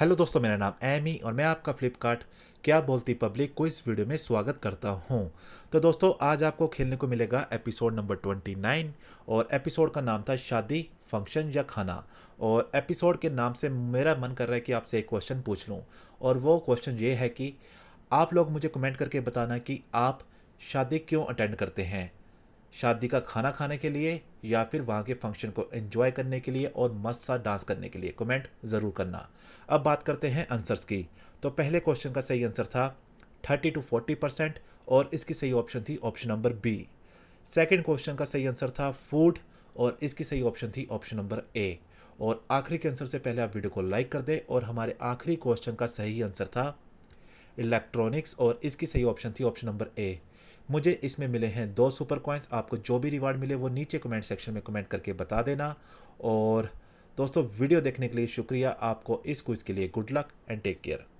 hello दोस्तों मेरा नाम एमी और मैं आपका फ्लिपकार्ट क्या बोलती पब्लिक को इस वीडियो में स्वागत करता हूं तो दोस्तों आज आपको खेलने को मिलेगा एपिसोड नंबर 29 और एपिसोड का नाम था शादी फंक्शन या खाना और एपिसोड के नाम से मेरा मन कर रहा है कि आपसे एक क्वेश्चन पूछ लूँ और वो क्वेश्चन ये है कि आप लोग मुझे कमेंट करके बताना कि आप शादी क्यों अटेंड करते हैं शादी का खाना खाने के लिए या फिर वहाँ के फंक्शन को एंजॉय करने के लिए और मस्त सा डांस करने के लिए कमेंट ज़रूर करना अब बात करते हैं आंसर्स की तो पहले क्वेश्चन का सही आंसर था थर्टी टू फोर्टी परसेंट और इसकी सही ऑप्शन थी option number B second question का सही आंसर था फूड और इसकी सही ऑप्शन थी ऑप्शन नंबर ए और आखिरी के आंसर से पहले आप वीडियो को लाइक कर दें और हमारे आखिरी क्वेश्चन का सही आंसर था इलेक्ट्रॉनिक्स और इसकी सही ऑप्शन थी ऑप्शन नंबर ए मुझे इसमें मिले हैं दो सुपर कॉइन्स आपको जो भी रिवार्ड मिले वो नीचे कमेंट सेक्शन में कमेंट करके बता देना और दोस्तों वीडियो देखने के लिए शुक्रिया आपको इस क्विज़ के लिए good luck and take care